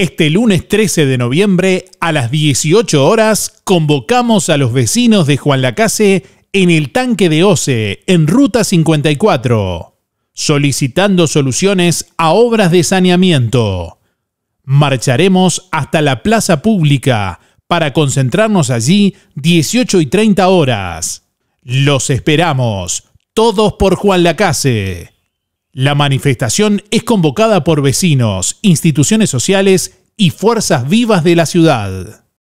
Este lunes 13 de noviembre a las 18 horas convocamos a los vecinos de Juan Lacase en el tanque de OCE, en Ruta 54, solicitando soluciones a obras de saneamiento. Marcharemos hasta la plaza pública para concentrarnos allí 18 y 30 horas. Los esperamos, todos por Juan Lacase. La manifestación es convocada por vecinos, instituciones sociales y fuerzas vivas de la ciudad.